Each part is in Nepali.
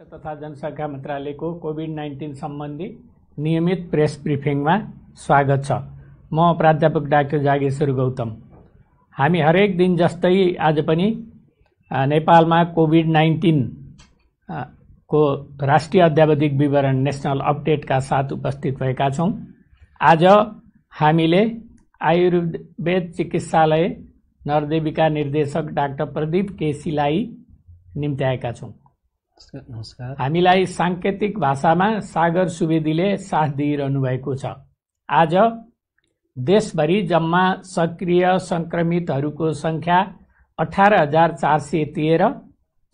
तथा जनसङ्ख्या मन्त्रालयको कोभिड नाइन्टिन सम्बन्धी नियमित प्रेस ब्रिफिङमा स्वागत छ म प्राध्यापक डाक्टर जागेश्वर गौतम हामी हरेक दिन जस्तै आज पनि नेपालमा कोभिड नाइन्टिन को राष्ट्रिय अध्यावधिक विवरण नेसनल अपडेटका साथ उपस्थित भएका छौँ आज हामीले आयुर्वेद चिकित्सालय नरदेवीका निर्देशक डाक्टर प्रदीप केसीलाई निम्त्याएका छौँ नमस्कार हामीलाई साङ्केतिक भाषामा सागर सुवेदीले साथ दिइरहनु भएको छ आज देशभरि जम्मा सक्रिय सङ्क्रमितहरूको सङ्ख्या अठार हजार चार सय तेह्र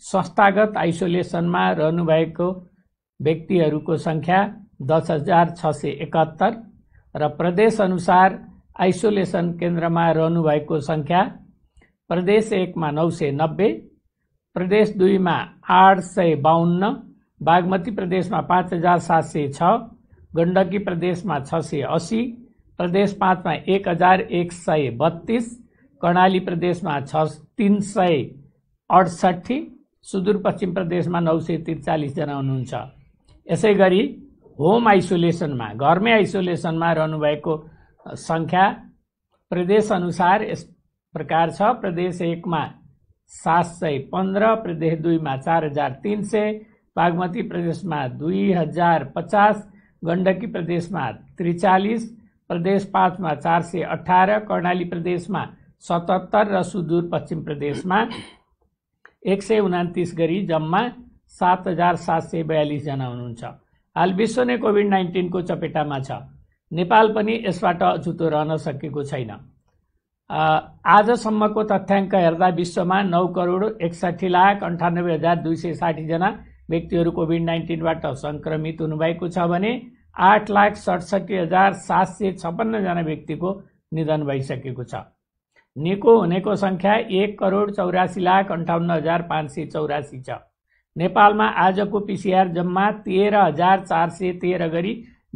संस्थागत आइसोलेसनमा रहनुभएको व्यक्तिहरूको सङ्ख्या दस हजार छ सय एकात्तर र प्रदेशअनुसार आइसोलेसन केन्द्रमा रहनुभएको सङ्ख्या प्रदेश एकमा नौ सय नब्बे प्रदेश दुईमा आठ सय बाहन्न बागमती प्रदेशमा पाँच हजार सात सय छ गण्डकी प्रदेशमा छ सय असी प्रदेश पाँचमा एक हजार एक सय बत्तिस कर्णाली प्रदेशमा छ तिन सय अडसट्ठी सुदूरपश्चिम प्रदेशमा नौ सय त्रिचालिसजना हुनुहुन्छ यसै गरी होम आइसोलेसनमा घरमै आइसोलेसनमा रहनुभएको सङ्ख्या प्रदेशअनुसार यस प्रकार छ प्रदेश एकमा सात सय पन्ध्र प्रदेश दुईमा चार हजार तिन सय बागमती प्रदेशमा दुई हजार पचास गण्डकी प्रदेशमा त्रिचालिस प्रदेश पाँचमा चार सय अठार कर्णाली प्रदेशमा सतहत्तर र सुदूर पश्चिम प्रदेशमा एक सय उनातिस गरी जम्मा सात हजार सात सय बयालिसजना हुनुहुन्छ हाल विश्व नै कोभिड नाइन्टिनको चपेटामा छ नेपाल पनि यसबाट अछुतो रहन सकेको छैन आजसम्मको तथ्याङ्क हेर्दा विश्वमा नौ करोड एकसाठी लाख अन्ठानब्बे हजार दुई सय साठीजना व्यक्तिहरू कोभिड नाइन्टिनबाट सङ्क्रमित हुनुभएको छ भने आठ लाख सडसठी हजार सात सय छप्पन्नजना व्यक्तिको निधन भइसकेको छ निको हुनेको सङ्ख्या एक करोड चौरासी लाख अन्ठाउन्न हजार पाँच सय चौरासी छ नेपालमा आजको पिसिआर जम्मा तेह्र हजार चार सय तेह्र गरी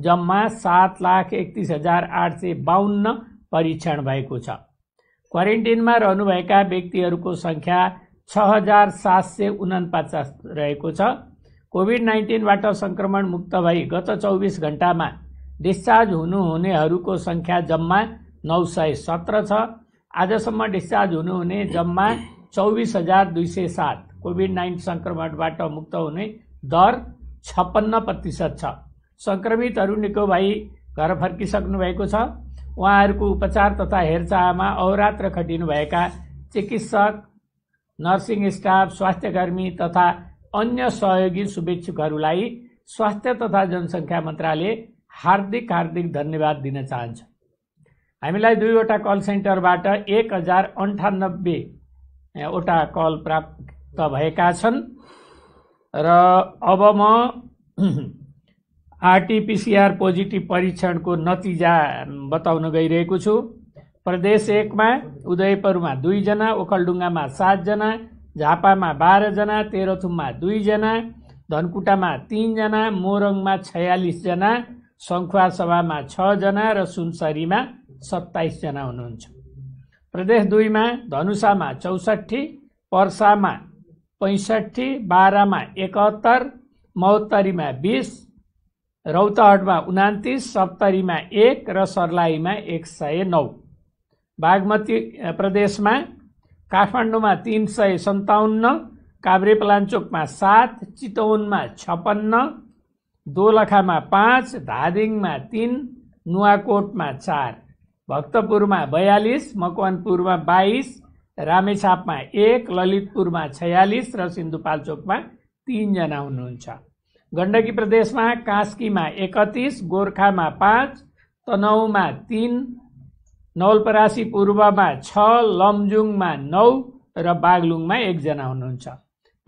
जम्मा सात लाख एकतिस हजार आठ सय बाहन्न परीक्षण भएको छ क्वारेन्टिनमा रहनुभएका व्यक्तिहरूको सङ्ख्या छ हजार सात सय उनपचास रहेको छ कोभिड नाइन्टिनबाट सङ्क्रमण मुक्त भई गत चौबिस घन्टामा डिस्चार्ज हुनुहुनेहरूको सङ्ख्या जम्मा नौ सय सत्र छ आजसम्म डिस्चार्ज हुनुहुने जम्मा चौबिस हजार दुई सय सात कोभिड नाइन्टिन सङ्क्रमणबाट मुक्त हुने दर छप्पन्न प्रतिशत छ सङ्क्रमितहरू निको भई घर फर्किसक्नु भएको छ उहाँहरूको उपचार तथा हेरचाहमा अवरात्र खटिनुभएका चिकित्सक नर्सिङ स्टाफ स्वास्थ्यकर्मी तथा अन्य सहयोगी शुभेच्छुकहरूलाई स्वास्थ्य तथा जनसङ्ख्या मन्त्रालय हार्दिक हार्दिक धन्यवाद दिन चाहन्छ हामीलाई दुईवटा कल सेन्टरबाट एक हजार अन्ठानब्बेवटा कल प्राप्त भएका छन् र अब म आरटिपिसिआर पोजिटिभ परीक्षणको नतिजा बताउन गइरहेको छु प्रदेश एकमा उदयपुरमा दुईजना ओखलडुङ्गामा सातजना झापामा बाह्रजना तेह्रथुममा दुईजना धनकुटामा तिनजना मोरङमा छयालिसजना सङ्खुवासभामा छजना र सुनसरीमा सत्ताइसजना हुनुहुन्छ प्रदेश दुईमा धनुषामा चौसठी पर्सामा पैँसठी बाह्रमा एकहत्तर महोत्तरीमा बिस रौतहटमा उनातिस सप्तरीमा एक र सर्लाहीमा एक सय नौ बागमती प्रदेशमा काठमाडौँमा तिन सय सन्ताउन्न काभ्रेपलाञ्चोकमा सात चितवनमा छप्पन्न दोलखामा पाँच धादिङमा तिन नुवाकोटमा चार भक्तपुरमा बयालिस मकवानपुरमा बाइस रामेछापमा एक ललितपुरमा छयालिस र सिन्धुपाल्चोकमा तिनजना हुनुहुन्छ गण्डकी प्रदेशमा कास्कीमा एकतिस गोर्खामा पाँच तनहुमा तिन नवलपरासी पूर्वमा छ लमजुङमा नौ र बागलुङमा एकजना हुनुहुन्छ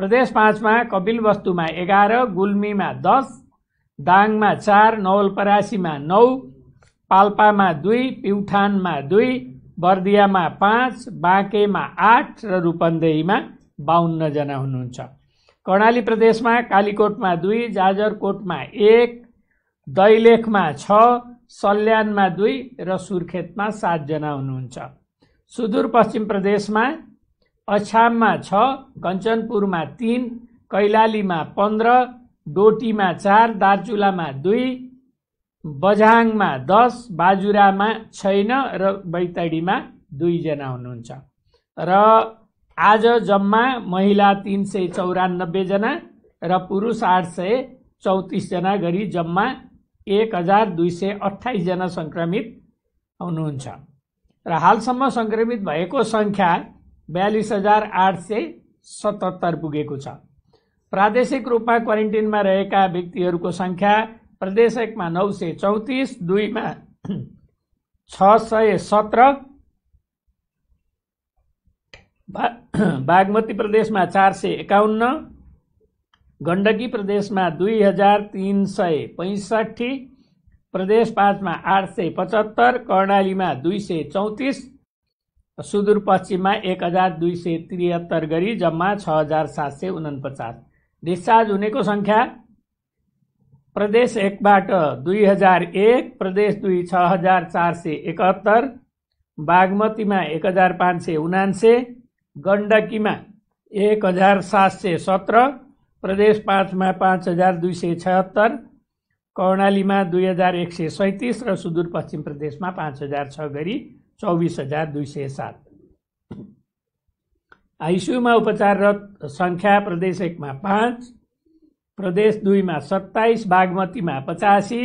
प्रदेश पाँचमा कपिलवस्तुमा एघार गुल्मीमा दस दाङमा चार नवलपरासीमा नौ पाल्पामा दुई प्युठानमा दुई बर्दियामा पाँच बाँकेमा आठ र रूपन्देहीमा बाहन्नजना हुनुहुन्छ कर्णाली प्रदेशमा कालीकोटमा दुई जाजरकोटमा एक दैलेखमा छ सल्यानमा दुई र सुर्खेतमा सातजना हुनुहुन्छ सुदूरपश्चिम प्रदेशमा अछाममा छ कञ्चनपुरमा तिन कैलालीमा पन्ध्र डोटीमा चार दार्चुलामा दुई बझाङमा दस बाजुरामा छैन र बैतडीमा दुईजना हुनुहुन्छ र आज जम्मा महिला तिन सय चौरानब्बेजना र पुरुष आठ सय चौतिसजना गरी जम्मा एक हजार दुई सय अठाइसजना सङ्क्रमित हुनुहुन्छ र हालसम्म सङ्क्रमित भएको सङ्ख्या बयालिस हजार आठ सय सतहत्तर पुगेको छ प्रादेशिक रूपमा क्वारेन्टिनमा रहेका व्यक्तिहरूको सङ्ख्या प्रदेश एकमा नौ सय चौतिस दुईमा छ सय सत्र बा बागमती प्रदेशमा चार सय एकाउन्न गण्डकी प्रदेशमा दुई हजार तिन सय पैँसठी प्रदेश पाँचमा आठ सय पचहत्तर कर्णालीमा दुई सय चौतिस सुदूरपश्चिममा एक हजार दुई सय त्रिहत्तर गरी जम्मा छ हजार सात सय उनपचास डिस्चार्ज हुनेको सङ्ख्या प्रदेश एकबाट दुई हजार एक प्रदेश दुई छ हजार चार सय एकहत्तर बागमतीमा एक हजार पाँच सय उनान्से गण्डकीमा एक हजार सात सय सत्र प्रदेश पाँचमा पाँच हजार दुई सय छत्तर कर्णालीमा दुई हजार एक सय सैँतिस र सुदूरपश्चिम प्रदेशमा पाँच हजार छ गरी चौबिस हजार दुई सय सात आइसियुमा उपचाररत सङ्ख्या प्रदेश एकमा पाँच प्रदेश दुईमा सत्ताइस बागमतीमा पचासी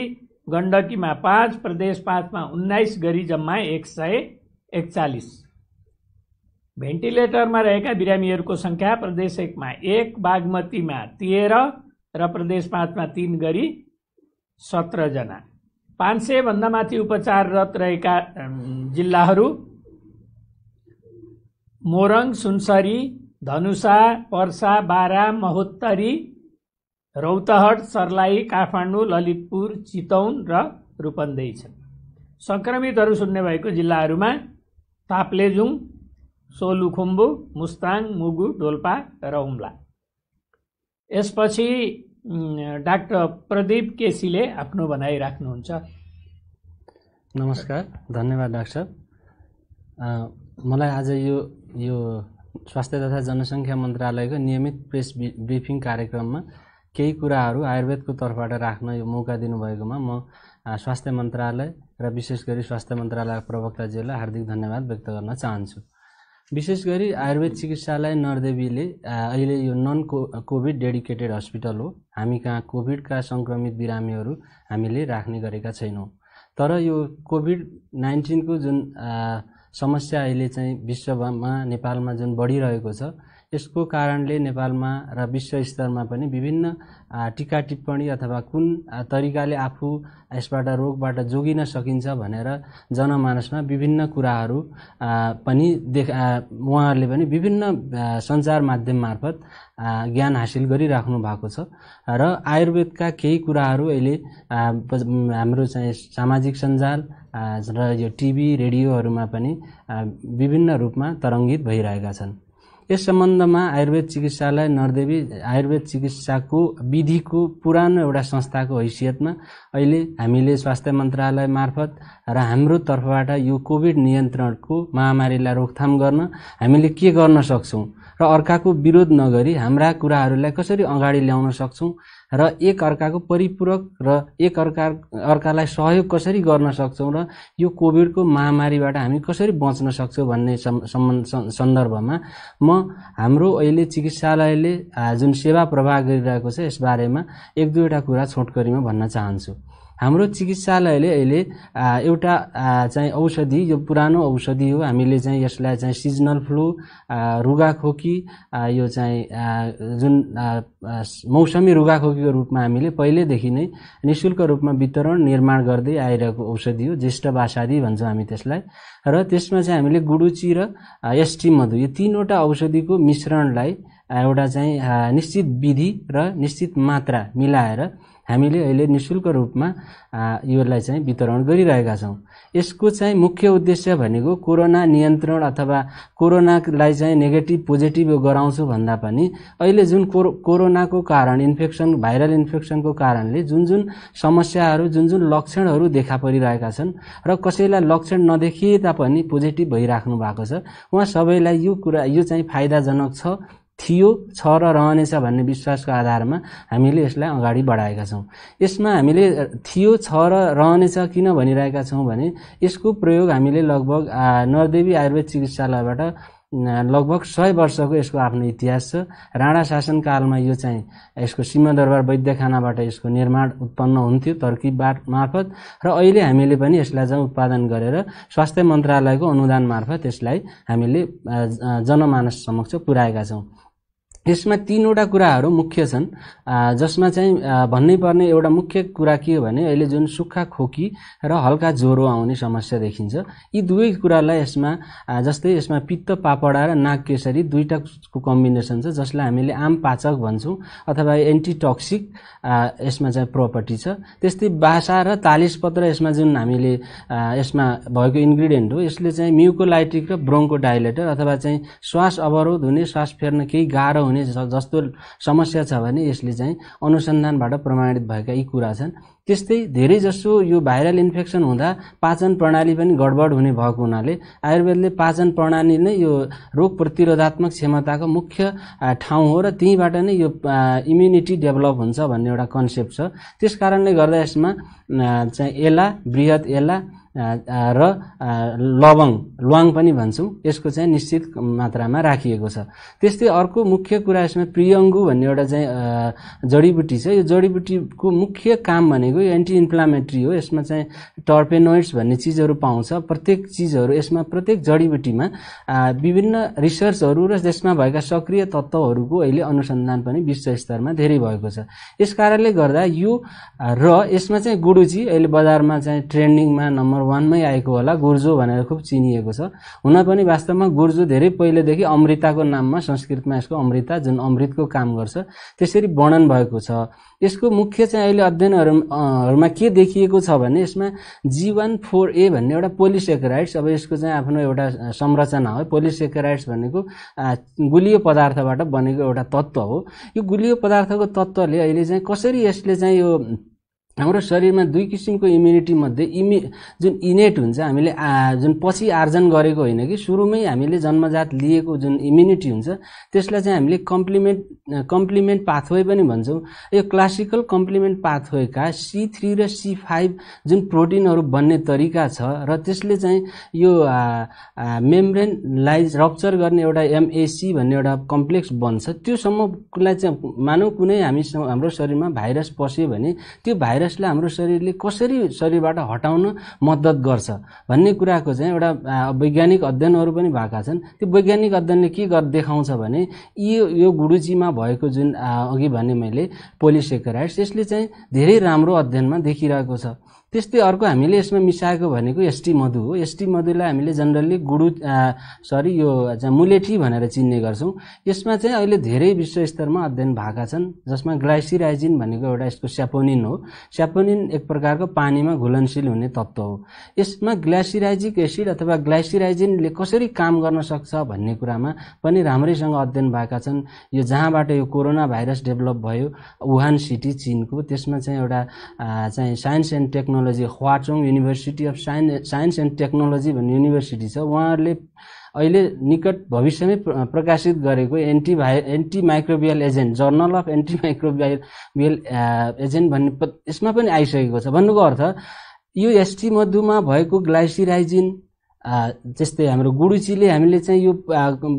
गण्डकीमा पाँच प्रदेश पाँचमा उन्नाइस गरी जम्मा एक सय एकचालिस भेन्टिलेटरमा रहेका बिरामीहरूको सङ्ख्या प्रदेश एकमा एक बागमतीमा तेह्र र प्रदेश पाँचमा तिन गरी सत्रजना पाँच सयभन्दा माथि उपचाररत रहेका जिल्लाहरू मोरङ सुनसरी धनुषा पर्सा बारा महोत्तरी रौतहट सर्लाही काठमाडौँ ललितपुर चितौन र रूपन्देही छन् सङ्क्रमितहरू सुन्ने भएको जिल्लाहरूमा ताप्लेजुङ सोलु सोलुखुम्बु मुस्ताङ मुगु डोल्पा र उम्ला यसपछि डाक्टर प्रदीप केसीले आफ्नो भनाइ राख्नुहुन्छ नमस्कार धन्यवाद डाक्टर साहब मलाई आज यो यो स्वास्थ्य तथा जनसङ्ख्या मन्त्रालयको नियमित प्रेस ब्रिफिङ कार्यक्रममा केही कुराहरू आयुर्वेदको तर्फबाट राख्न यो मौका दिनुभएकोमा म स्वास्थ्य मन्त्रालय र विशेष गरी स्वास्थ्य मन्त्रालयका प्रवक्ताजीहरूलाई हार्दिक धन्यवाद व्यक्त गर्न चाहन्छु विशेष गरी आयुर्वेद चिकित्सालय नरदेवीले अहिले यो नन को कोभिड डेडिकेटेड हस्पिटल हो हामी कहाँ कोभिडका सङ्क्रमित बिरामीहरू हामीले राख्ने गरेका छैनौँ तर यो कोभिड नाइन्टिनको जुन समस्या अहिले चाहिँ विश्वमा नेपालमा जुन बढिरहेको छ यसको कारणले नेपालमा र विश्व स्तरमा पनि विभिन्न टिका टिप्पणी अथवा कुन तरिकाले आफू यसबाट रोगबाट जोगिन सकिन्छ भनेर जनमानसमा विभिन्न कुराहरू पनि देख उहाँहरूले पनि विभिन्न सञ्चार माध्यम मार्फत ज्ञान हासिल गरिराख्नु भएको छ र आयुर्वेदका केही कुराहरू अहिले हाम्रो चाहिँ सामाजिक सञ्जाल र यो टिभी रेडियोहरूमा पनि विभिन्न रूपमा तरङ्गित भइरहेका छन् यस सम्बन्धमा आयुर्वेद चिकित्सालय नरदेवी आयुर्वेद चिकित्साको विधिको पुरानो एउटा संस्थाको हैसियतमा अहिले हामीले स्वास्थ्य मन्त्रालय मार्फत र हाम्रो तर्फबाट यो कोभिड नियन्त्रणको महामारीलाई रोकथाम गर्न हामीले के गर्न सक्छौँ र अर्काको विरोध नगरी हाम्रा कुराहरूलाई कसरी अगाडि ल्याउन सक्छौँ र एक अर्काको परिपूरक र एक अर्का अर्कालाई सहयोग कसरी गर्न सक्छौँ र यो कोभिडको महामारीबाट हामी कसरी बच्न सक्छौँ भन्ने सम्बन्ध सन्दर्भमा म हाम्रो अहिले चिकित्सालयले जुन सेवा प्रवाह गरिरहेको छ यसबारेमा एक दुईवटा कुरा छोटकरीमा भन्न चाहन्छु हाम्रो चिकित्सालयले अहिले एउटा चाहिँ औषधि यो पुरानो औषधि हो हामीले चाहिँ यसलाई चाहिँ सिजनल फ्लू रुगाखोकी यो चाहिँ जुन मौसमी रुगाखोकीको रूपमा हामीले पहिल्यैदेखि नै निशुल्क रूपमा वितरण निर्माण गर्दै आइरहेको औषधि हो ज्येष्ठ बासादी भन्छौँ हामी त्यसलाई र त्यसमा चाहिँ हामीले गुडुची र एसटी मधु यो तिनवटा औषधिको मिश्रणलाई एउटा चाहिँ निश्चित विधि र निश्चित मात्रा मिलाएर हामीले अहिले नि शुल्क रूपमा यसलाई चाहिँ वितरण गरिरहेका छौँ यसको चाहिँ मुख्य उद्देश्य भनेको कोरोना नियन्त्रण अथवा कोरोनालाई चाहिँ नेगेटिभ पोजिटिभ गराउँछु भन्दा पनि अहिले जुन कोरो कोरोनाको कारण इन्फेक्सन भाइरल इन्फेक्सनको कारणले जुन जुन समस्याहरू जुन जुन लक्षणहरू देखा परिरहेका छन् र कसैलाई लक्षण नदेखिए तापनि पोजिटिभ भइराख्नु भएको छ उहाँ सबैलाई यो कुरा यो चाहिँ फाइदाजनक छ थियो छ र रहनेछ भन्ने विश्वासको आधारमा हामीले यसलाई अगाडि बढाएका छौँ यसमा हामीले थियो छ र रहनेछ किन भनिरहेका छौँ भने यसको प्रयोग हामीले लगभग नरदेवी आयुर्वेद चिकित्सालयबाट लगभग सय वर्षको यसको आफ्नो इतिहास छ राणा शासनकालमा यो चाहिँ यसको सिंहदरबार वैद्यखानाबाट यसको निर्माण उत्पन्न हुन्थ्यो तर्किबाट मार्फत र अहिले हामीले पनि यसलाई चाहिँ उत्पादन गरेर स्वास्थ्य मन्त्रालयको अनुदान मार्फत यसलाई हामीले जनमानस समक्ष पुऱ्याएका छौँ यसमा तिनवटा कुराहरू मुख्य छन् जसमा चाहिँ भन्नै पर्ने एउटा मुख्य कुरा के हो भने अहिले जुन सुक्खा खोकी र हल्का ज्वरो आउने समस्या देखिन्छ यी दुवै कुरालाई यसमा जस्तै यसमा पित्त पापडा र नाक केसरी दुईवटाको कम्बिनेसन छ जसलाई हामीले आम पाचक भन्छौँ अथवा एन्टिटक्सिक यसमा चाहिँ प्रपर्टी छ त्यस्तै बासा र तालिसपत्र यसमा जुन हामीले यसमा भएको इन्ग्रिडियन्ट हो यसले चाहिँ म्युकोलाइटिक र ब्रोङ्को डाइलेटर अथवा चाहिँ श्वास अवरोध हुने श्वास फेर्न केही गाह्रो हुने जस्तो समस्या छ भने यसले चाहिँ अनुसन्धानबाट प्रमाणित भएका यी कुरा छन् त्यस्तै धेरै जसो यो भाइरल इन्फेक्सन हुँदा पाचन प्रणाली पनि गडबड हुने भएको हुनाले आयुर्वेदले पाचन प्रणाली नै यो रोग प्रतिरोधात्मक क्षमताको मुख्य ठाउँ हो र त्यहीँबाट नै यो इम्युनिटी डेभलप हुन्छ भन्ने एउटा कन्सेप्ट छ त्यस कारणले गर्दा यसमा चाहिँ एला बृहत एला र लवङ ल्वाङ पनि भन्छौँ यसको चाहिँ निश्चित मात्रामा राखिएको छ त्यस्तै अर्को मुख्य कुरा यसमा प्रियङ्गु भन्ने एउटा चाहिँ जडीबुटी छ यो जडीबुटीको मुख्य काम भनेको यो एन्टी इन्फ्लामेट्री हो यसमा चाहिँ टर्पेनोइड्स भन्ने चिजहरू पाउँछ प्रत्येक चिजहरू यसमा प्रत्येक जडीबुटीमा विभिन्न रिसर्चहरू र त्यसमा भएका सक्रिय तत्त्वहरूको अहिले अनुसन्धान पनि विश्व स्तरमा धेरै भएको छ यस कारणले गर्दा यो र यसमा चाहिँ गुडुची अहिले बजारमा चाहिँ ट्रेन्डिङमा नम्बर वानमै आएको होला गुर्जो भनेर खुब चिनिएको छ हुन पनि वास्तवमा गुर्जो धेरै पहिलेदेखि अमृताको नाममा संस्कृतमा यसको अमृता जुन अमृतको काम गर्छ त्यसरी वर्णन भएको छ यसको मुख्य चाहिँ अहिले अध्ययनहरूमा के देखिएको छ भने यसमा जीवन फोर ए भन्ने एउटा पोलिसेकेराइड्स अब यसको चाहिँ आफ्नो एउटा संरचना हो पोलिसेकेराइड्स भनेको गुलियो पदार्थबाट बनेको एउटा तत्त्व हो यो गुलियो पदार्थको तत्त्वले अहिले चाहिँ कसरी यसले चाहिँ यो हाम्रो शरीरमा दुई किसिमको इम्युनिटी मध्ये इमि जुन इनेट हुन्छ हामीले जुन पछि आर्जन गरेको होइन कि सुरुमै हामीले जन्मजात लिएको जुन इम्युनिटी हुन्छ त्यसलाई चाहिँ हामीले कम्प्लिमेन्ट कम्प्लिमेन्ट पाथवे पनि भन्छौँ यो क्लासिकल कम्प्लिमेन्ट पाथवेका सी थ्री र सी फाइभ जुन प्रोटिनहरू बन्ने तरिका छ र त्यसले चाहिँ यो मेम्ब्रेनलाई रप्चर गर्ने एउटा एमएसी भन्ने एउटा कम्प्लेक्स बन्छ त्योसम्मलाई चाहिँ मानौँ कुनै हामी हाम्रो शरीरमा भाइरस पस्यो भने त्यो भाइरस भाइरसले हाम्रो शरीरले कसरी शरीरबाट हटाउन मद्दत गर्छ भन्ने कुराको चाहिँ एउटा वैज्ञानिक अध्ययनहरू पनि भएका छन् त्यो वैज्ञानिक अध्ययनले के गर् देखाउँछ भने यो यो गुडुचीमा भएको जुन अघि भने मैले पोलिसेकेराइड्स यसले चाहिँ धेरै राम्रो अध्ययनमा देखिरहेको छ त्यस्तै अर्को हामीले यसमा मिसाएको भनेको एसटी मधु हो एसटी मधुलाई हामीले जनरली गुडु सरी यो मुलेठी भनेर चिन्ने गर्छौँ यसमा चाहिँ अहिले धेरै विश्वस्तरमा अध्ययन भएका छन् जसमा ग्लाइसिराइजिन भनेको एउटा यसको स्यापोनिन हो स्यापोनिन एक प्रकारको पानीमा घुलनशील हुने तत्त्व हो यसमा ग्लाइसिराइजिक एसिड अथवा ग्लाइसिराइजिनले कसरी काम गर्न सक्छ भन्ने कुरामा पनि राम्रैसँग अध्ययन भएका छन् यो जहाँबाट यो कोरोना भाइरस डेभलप भयो वुहान सिटी चिनको त्यसमा चाहिँ एउटा चाहिँ साइन्स एन्ड टेक्नोलोजी टेक्नोलोजी ख्वाचोङ university of science science and technology भन्ने युनिभर्सिटी छ उहाँहरूले अहिले निकट भविष्यमै प्रकाशित गरेको एन्टिभाइ antimicrobial agent journal of antimicrobial microbial agent भन्ने यसमा पनि आइसकेको छ भन्नुको अर्थ यो एसटी मधुमा भएको ग्लाइसिराइजिन जस्तै हाम्रो गुरुजीले हामीले चाहिँ यो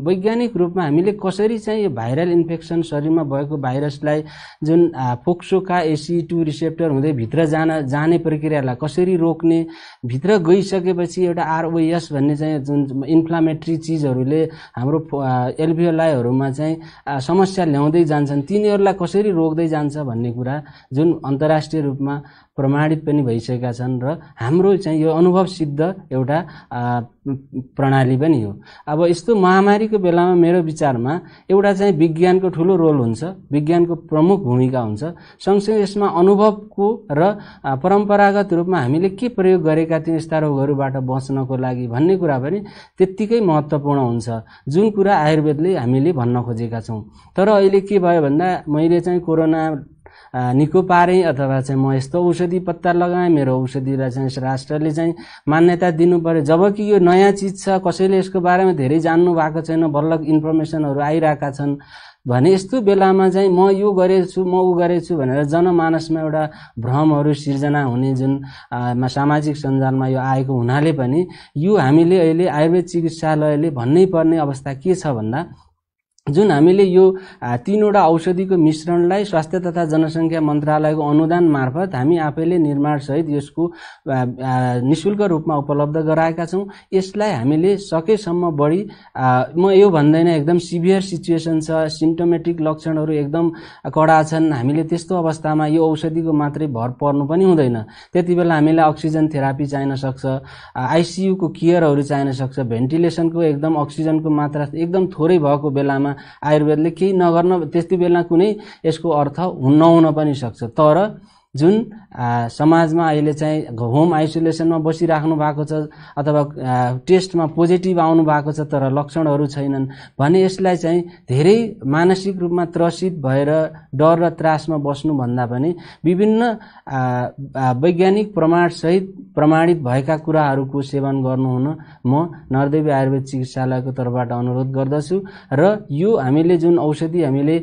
वैज्ञानिक रूपमा हामीले कसरी चाहिँ यो भाइरल इन्फेक्सन शरीरमा भएको भाइरसलाई जुन फोक्सोका एसी टू रिसेप्टर हुँदै भित्र जान जाने प्रक्रियालाई कसरी रोक्ने भित्र गइसकेपछि एउटा आरओएस भन्ने चाहिँ जुन इन्फ्लामेट्री चिजहरूले हाम्रो एल्भियोलाईहरूमा चाहिँ समस्या ल्याउँदै जान्छन् तिनीहरूलाई कसरी रोक्दै जान्छ भन्ने कुरा जुन अन्तर्राष्ट्रिय रूपमा प्रमाणित पनि भइसकेका छन् र हाम्रो चाहिँ यो अनुभव सिद्ध एउटा प्रणाली पनि हो अब यस्तो महामारीको बेलामा मेरो विचारमा एउटा चाहिँ विज्ञानको ठुलो रोल हुन्छ विज्ञानको प्रमुख भूमिका हुन्छ सँगसँगै यसमा अनुभवको र परम्परागत रूपमा हामीले के प्रयोग गरेका थियौँ यस्ता रोगहरूबाट बच्नको लागि भन्ने कुरा पनि त्यत्तिकै महत्त्वपूर्ण हुन्छ जुन कुरा आयुर्वेदले हामीले भन्न खोजेका छौँ तर अहिले के भयो भन्दा मैले चाहिँ कोरोना निको पारेँ अथवा चाहिँ म यस्तो औषधि पत्ता लगाएँ मेरो औषधिलाई चाहिँ राष्ट्रले चाहिँ मान्यता दिनु पऱ्यो जबकि यो नयाँ चिज छ कसैले यसको बारेमा धेरै जान्नु भएको छैन बल्ल इन्फर्मेसनहरू आइरहेका छन् भने यस्तो बेलामा चाहिँ म यो गरेछु म ऊ गरेछु भनेर जनमानसमा एउटा भ्रमहरू सिर्जना हुने जुन सामाजिक सञ्जालमा यो आएको हुनाले पनि यो हामीले अहिले आयुर्वेद चिकित्सालयले भन्नै पर्ने अवस्था के छ भन्दा जुन हामीले यो तिनवटा औषधिको मिश्रणलाई स्वास्थ्य तथा जनसङ्ख्या मन्त्रालयको अनुदान मार्फत हामी आफैले निर्माणसहित यसको नि शुल्क रूपमा उपलब्ध गराएका छौँ यसलाई हामीले सकेसम्म बढी म यो भन्दैन एकदम सिभियर सिचुएसन छ सिम्टोमेटिक लक्षणहरू एकदम कडा छन् हामीले त्यस्तो अवस्थामा यो औषधिको मात्रै भर पर्नु पनि हुँदैन त्यति बेला हामीलाई अक्सिजन थेरापी चाहिन सक्छ आइसियुको केयरहरू चाहिन सक्छ भेन्टिलेसनको एकदम अक्सिजनको मात्रा एकदम थोरै भएको बेलामा आयुर्वेदले केही नगर्न त्यति बेला कुनै यसको अर्थ नहुन पनि सक्छ तर जुन समाजमा अहिले चाहिँ होम आइसोलेसनमा बसिराख्नु भएको छ अथवा टेस्टमा पोजिटिभ आउनु भएको छ तर लक्षणहरू छैनन् भने यसलाई चाहिँ धेरै मानसिक रूपमा त्रसित भएर डर र त्रासमा बस्नुभन्दा पनि विभिन्न वैज्ञानिक प्रमाणसहित प्रमाणित भएका कुराहरूको सेवन गर्नुहुन म नरदेवी आयुर्वेद चिकित्सालयको तर्फबाट अनुरोध गर्दछु र यो हामीले जुन औषधि हामीले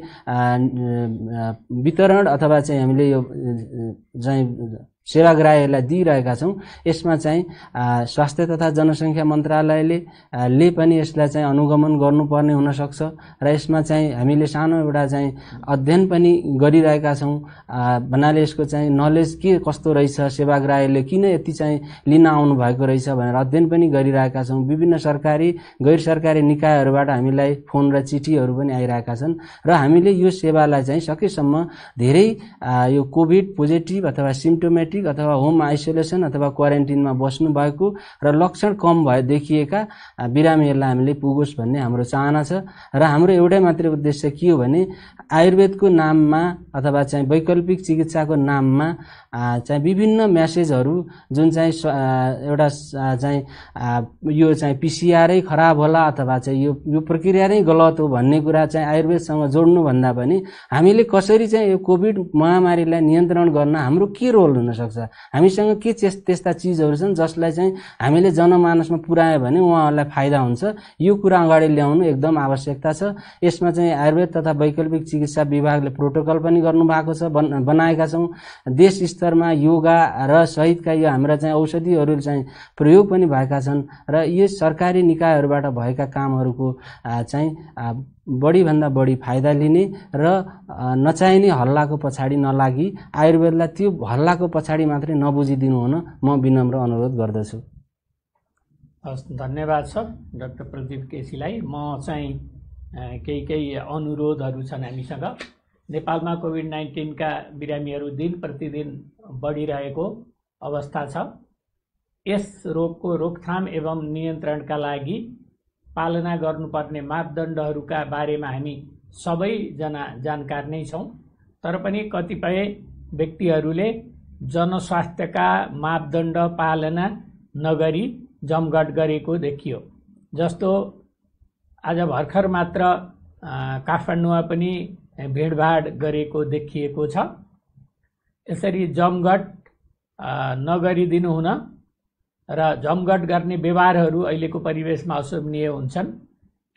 वितरण अथवा चाहिँ हामीले यो चाहिँ yani सेवाग्राहीहरूलाई दिइरहेका छौँ यसमा चाहिँ स्वास्थ्य तथा जनसङ्ख्या मन्त्रालयले ले पनि यसलाई चाहिँ अनुगमन गर्नुपर्ने हुनसक्छ र यसमा चाहिँ हामीले सानो एउटा चाहिँ अध्ययन पनि गरिरहेका छौँ भन्नाले यसको चाहिँ नलेज के कस्तो रहेछ सेवाग्राहीले किन यति चाहिँ लिन आउनु भएको रहेछ भनेर अध्ययन पनि गरिरहेका छौँ विभिन्न सरकारी गैर सरकारी निकायहरूबाट हामीलाई फोन र चिठीहरू पनि आइरहेका छन् र हामीले यो सेवालाई चाहिँ सकेसम्म धेरै यो कोभिड पोजिटिभ अथवा सिम्टोमेटिक सिम्टोमेटिक अथवा होम आइसोलेसन अथवा क्वारेन्टिनमा बस्नु भएको र लक्षण कम भए देखिएका बिरामीहरूलाई हामीले पुगोस् भन्ने हाम्रो चाहना छ र हाम्रो एउटै मात्रै उद्देश्य के हो भने आयुर्वेदको नाममा अथवा चाहिँ वैकल्पिक चिकित्साको नाममा चाहिँ विभिन्न म्यासेजहरू जुन चाहिँ एउटा चाहिँ यो चाहिँ पिसिआरै खराब होला अथवा चाहिँ यो यो प्रक्रिया नै गलत हो भन्ने कुरा चाहिँ आयुर्वेदसँग जोड्नुभन्दा पनि हामीले कसरी चाहिँ यो कोभिड महामारीलाई नियन्त्रण गर्न हाम्रो के रोल हुनसक्छ सक्छ हामीसँग के चेस त्यस्ता चिजहरू छन् जसलाई चाहिँ हामीले जनमानसमा पुऱ्यायो भने उहाँहरूलाई फाइदा हुन्छ यो कुरा अगाडि ल्याउनु एकदम आवश्यकता छ यसमा चाहिँ आयुर्वेद तथा वैकल्पिक चिकित्सा विभागले प्रोटोकल पनि गर्नुभएको छ बन बनाएका छौँ देश स्तरमा योगा र सहितका यो हाम्रा चाहिँ औषधिहरू चाहिँ प्रयोग पनि भएका छन् र यो सरकारी निकायहरूबाट भएका कामहरूको चाहिँ बढीभन्दा बढी फाइदा लिने र नचाहिने हल्लाको पछाडि नलागी आयुर्वेदलाई त्यो हल्लाको पछाडि मात्रै नबुझिदिनु हुन म विनम्र अनुरोध गर्दछु हस् धन्यवाद सर डाक्टर प्रदीप केसीलाई म चाहिँ केही केही अनुरोधहरू छन् हामीसँग नेपालमा कोभिड नाइन्टिनका बिरामीहरू दिन प्रतिदिन बढिरहेको अवस्था छ यस रोगको रोकथाम एवं नियन्त्रणका लागि पालना गर्नुपर्ने मापदण्डहरूका बारेमा हामी सबैजना जानकार नै छौँ तर पनि कतिपय व्यक्तिहरूले जनस्वास्थ्यका मापदण्ड पालना नगरी जमघट गरेको देखियो जस्तो आज भर्खर मात्र काठमाडौँमा पनि भिडभाड गरेको देखिएको छ यसरी जमघट नगरिदिनु हुन र जमघट गर्ने व्यवहारहरू अहिलेको परिवेशमा अशोभनीय हुन्छन्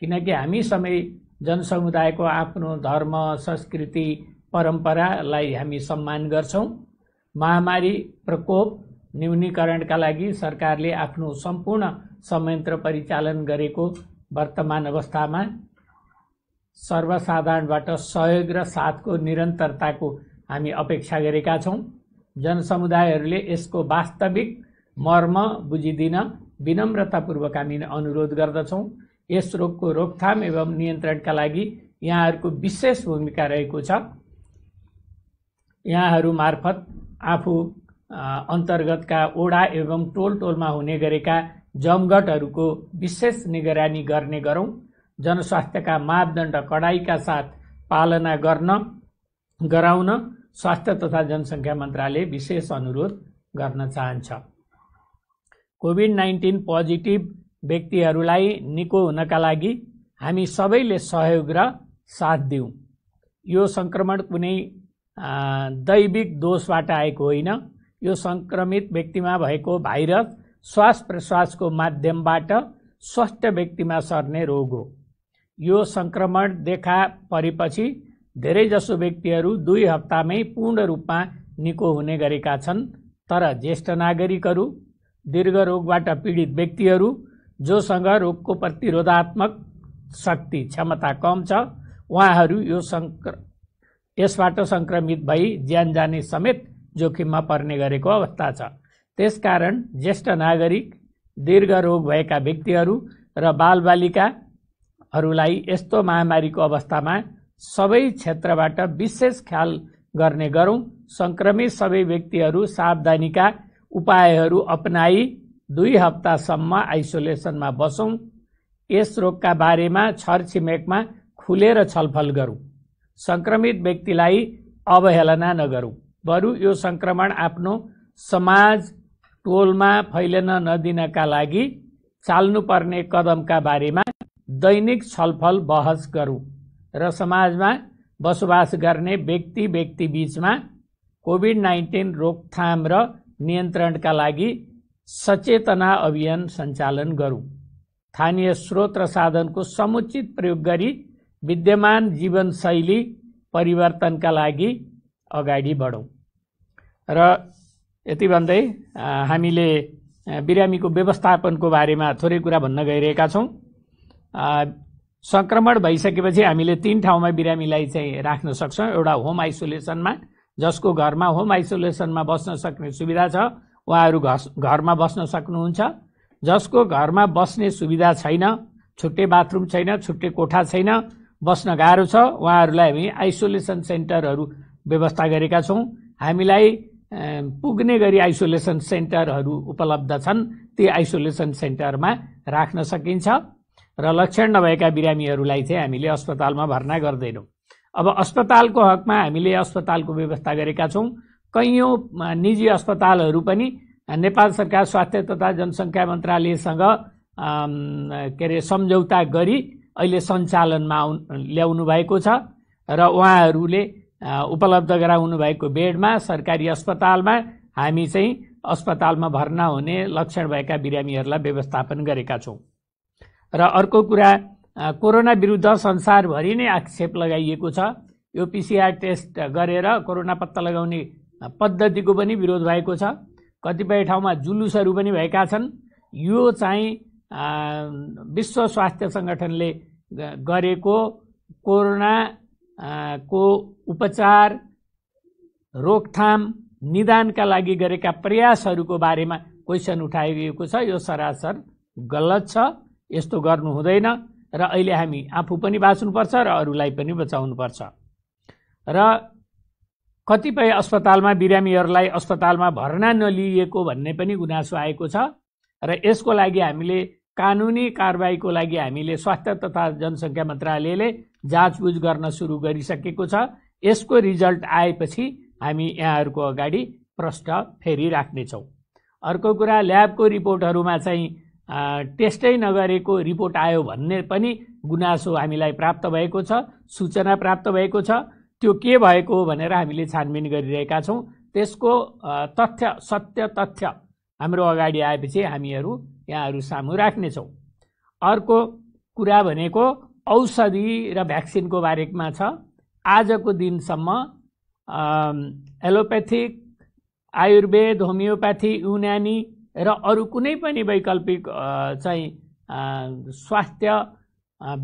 किनकि हामी समय जनसमुदायको आफ्नो धर्म संस्कृति परम्परालाई हामी सम्मान गर्छौँ महामारी प्रकोप न्यूनीकरणका लागि सरकारले आफ्नो सम्पूर्ण संयन्त्र परिचालन गरेको वर्तमान अवस्थामा सर्वसाधारणबाट सहयोग र साथको निरन्तरताको हामी अपेक्षा गरेका छौँ जनसमुदायहरूले यसको वास्तविक मर्म बुझिदिन विनम्रतापूर्वक हामी अनुरोध गर्दछौँ यस रोगको रोकथाम एवं नियन्त्रणका लागि यहाँहरूको विशेष भूमिका रहेको छ यहाँहरू मार्फत आफू अन्तर्गतका ओडा एवं टोल टोलमा हुने गरेका जमघटहरूको विशेष निगरानी गर्ने गरौँ जनस्वास्थ्यका मापदण्ड कडाइका साथ पालना गर्न गराउन स्वास्थ्य तथा जनसङ्ख्या मन्त्रालय विशेष अनुरोध गर्न चाहन्छ कोभिड नाइन्टिन पोजिटिभ व्यक्तिहरूलाई निको हुनका लागि हामी सबैले सहयोग र साथ दिउँ यो सङ्क्रमण कुनै दैविक दोषबाट आएको होइन यो सङ्क्रमित व्यक्तिमा भएको भाइरस श्वास प्रश्वासको माध्यमबाट स्वस्थ व्यक्तिमा सर्ने रोग हो यो सङ्क्रमण देखा परेपछि धेरैजसो व्यक्तिहरू दुई हप्तामै पूर्ण रूपमा निको हुने गरेका छन् तर ज्येष्ठ नागरिकहरू दीर्घ रोगबाट पीडित व्यक्तिहरू जोसँग रोगको प्रतिरोधात्मक शक्ति क्षमता कम छ उहाँहरू यो सङ्क्र यसबाट सङ्क्रमित भई ज्यान जाने समेत जोखिममा पर्ने गरेको अवस्था छ त्यसकारण ज्येष्ठ नागरिक दीर्घ रोग भएका व्यक्तिहरू र बालबालिकाहरूलाई यस्तो महामारीको अवस्थामा सबै क्षेत्रबाट विशेष ख्याल गर्ने गरौँ सङ्क्रमित सबै व्यक्तिहरू सावधानीका उपायहरू अपनाई दुई हप्तासम्म आइसोलेसनमा बसौँ यस रोगका बारेमा छरछिमेकमा खुलेर छलफल गरौँ सङ्क्रमित व्यक्तिलाई अवहेलना नगरौँ बरु यो सङ्क्रमण आफ्नो समाज टोलमा फैलन नदिनका लागि चाल्नुपर्ने कदमका बारेमा दैनिक छलफल बहस गरौँ र समाजमा बसोबास गर्ने व्यक्ति व्यक्ति बिचमा कोभिड नाइन्टिन रोकथाम र नियन्त्रणका लागि सचेतना अभियान सञ्चालन गरौँ स्थानीय स्रोत र साधनको समुचित प्रयोग गरी विद्यमान जीवनशैली परिवर्तनका लागि अगाडि बढौँ र यति भन्दै हामीले बिरामीको व्यवस्थापनको बारेमा थोरै कुरा भन्न गइरहेका छौँ सङ्क्रमण भइसकेपछि हामीले तिन ठाउँमा बिरामीलाई चाहिँ राख्न सक्छौँ एउटा होम आइसोलेसनमा जसको घरमा होम आइसोलेसनमा बस्न सक्ने सुविधा छ उहाँहरू घरमा बस्न सक्नुहुन्छ जसको घरमा बस्ने सुविधा छैन छुट्टै बाथरुम छैन छुट्टै कोठा छैन बस्न गाह्रो छ उहाँहरूलाई हामी आइसोलेसन सेन्टरहरू व्यवस्था गरेका छौँ हामीलाई पुग्ने गरी आइसोलेसन सेन्टरहरू उपलब्ध छन् ती आइसोलेसन सेन्टरमा राख्न सकिन्छ र लक्षण नभएका बिरामीहरूलाई चाहिँ हामीले अस्पतालमा भर्ना गर्दैनौँ अब अस्पतालको हकमा हामीले अस्पतालको व्यवस्था गरेका छौँ कैयौँ निजी अस्पतालहरू पनि नेपाल सरकार स्वास्थ्य तथा जनसङ्ख्या मन्त्रालयसँग के अरे सम्झौता गरी अहिले सञ्चालनमा आउ ल्याउनु भएको छ र उहाँहरूले उपलब्ध गराउनु भएको बेडमा सरकारी अस्पतालमा हामी चाहिँ अस्पतालमा भर्ना हुने लक्षण भएका बिरामीहरूलाई व्यवस्थापन गरेका छौँ र अर्को कुरा कोरोना विरुद्ध संसारभरि नै आक्षेप लगाइएको छ यो पिसिआर टेस्ट गरेर कोरोना पत्ता लगाउने पद्धतिको पनि विरोध भएको छ कतिपय ठाउँमा जुलुसहरू पनि भएका छन् यो चाहिँ विश्व स्वास्थ्य सङ्गठनले गरेको कोरोना को उपचार रोकथाम निदानका लागि गरेका प्रयासहरूको बारेमा क्वेसन उठाइएको छ यो सरासर गलत छ यस्तो गर्नु हुँदैन र अहिले हामी आफू पनि बाँच्नुपर्छ र अरूलाई पनि बचाउनुपर्छ र कतिपय अस्पतालमा बिरामीहरूलाई अस्पतालमा भर्ना नलिएको भन्ने पनि गुनासो आएको छ र यसको लागि हामीले कानुनी कारवाहीको लागि हामीले स्वास्थ्य तथा जनसङ्ख्या मन्त्रालयले जाँचबुझ गर्न सुरु गरिसकेको छ यसको रिजल्ट आएपछि हामी यहाँहरूको अगाडि प्रश्न फेरि राख्नेछौँ अर्को कुरा ल्याबको रिपोर्टहरूमा चाहिँ टेस्टै नगरेको रिपोर्ट आयो भन्ने पनि गुनासो हामीलाई प्राप्त भएको छ सूचना प्राप्त भएको छ त्यो के भएको भनेर हामीले छानबिन गरिरहेका छौँ त्यसको तथ्य सत्य तथ्य हाम्रो अगाडि आएपछि हामीहरू यहाँहरू सामु राख्नेछौँ अर्को कुरा भनेको औषधि र भ्याक्सिनको बारेमा छ आजको दिनसम्म एलोप्याथिक आयुर्वेद होमियोप्याथी युनानी र अरू कुनै पनि वैकल्पिक चाहिँ स्वास्थ्य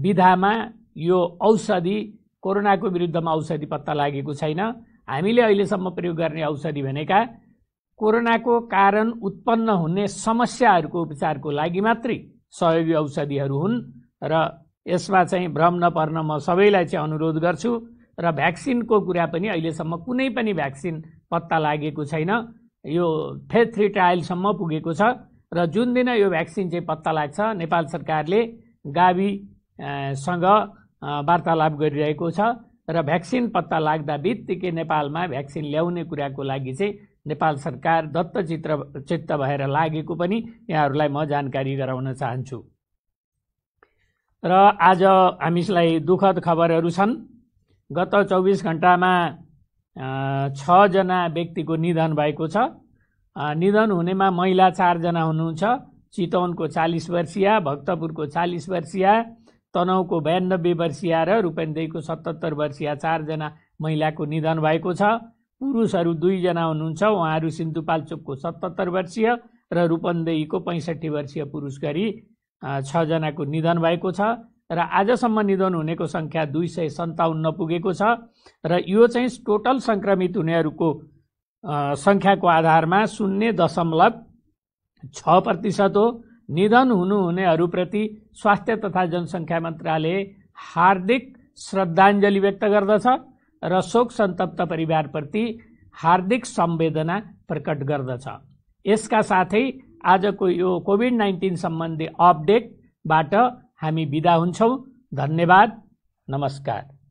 विधामा यो औषधि कोरोनाको विरुद्धमा औषधि पत्ता लागेको छैन हामीले अहिलेसम्म प्रयोग गर्ने औषधि भनेका कोरोनाको कारण उत्पन्न हुने समस्याहरूको उपचारको लागि मात्रै सहयोगी औषधिहरू हुन् र यसमा चाहिँ भ्रम नपर्न म सबैलाई चाहिँ अनुरोध गर्छु र भ्याक्सिनको कुरा पनि अहिलेसम्म कुनै पनि भ्याक्सिन पत्ता लागेको छैन यो फेज थ्री ट्रायलसम्म पुगेको छ र जुन दिन यो भ्याक्सिन चाहिँ पत्ता लाग्छ नेपाल सरकारले गाविसँग वार्तालाप गरिरहेको छ र भ्याक्सिन पत्ता लाग्दा बित्तिकै नेपालमा भ्याक्सिन ल्याउने कुराको लागि चाहिँ नेपाल सरकार दत्तचित्र चित्त भएर लागेको पनि यहाँहरूलाई म जानकारी गराउन चाहन्छु र आज हामीलाई दुःखद खबरहरू छन् गत चौबिस घन्टामा छजना व्यक्तिको निधन भएको छ निधन हुनेमा महिला चारजना हुनुहुन्छ चितवनको चालिस वर्षिया भक्तपुरको चालिस वर्षिया तनहुको बयानब्बे वर्षिया र रूपन्देहीको सतहत्तर वर्षिया चारजना महिलाको निधन भएको छ पुरुषहरू दुईजना हुनुहुन्छ उहाँहरू सिन्धुपाल्चोकको सतहत्तर वर्षीय र रूपन्देहीको पैँसठी वर्षीय पुरुष गरी छजनाको निधन भएको छ र आजसम्म निधन हुनेको सङ्ख्या दुई सय सन्ताउन्न पुगेको छ र यो चाहिँ टोटल सङ्क्रमित हुनेहरूको सङ्ख्याको आधारमा शून्य दशमलव छ प्रतिशत हो निधन हुनुहुनेहरूप्रति स्वास्थ्य तथा जनसङ्ख्या मन्त्रालय हार्दिक श्रद्धाञ्जली व्यक्त गर्दछ र शोक सन्तप्त परिवारप्रति हार्दिक सम्वेदना प्रकट गर्दछ यसका साथै आजको यो कोभिड नाइन्टिन सम्बन्धी अपडेटबाट हामी बिदा हुन्छौँ धन्यवाद नमस्कार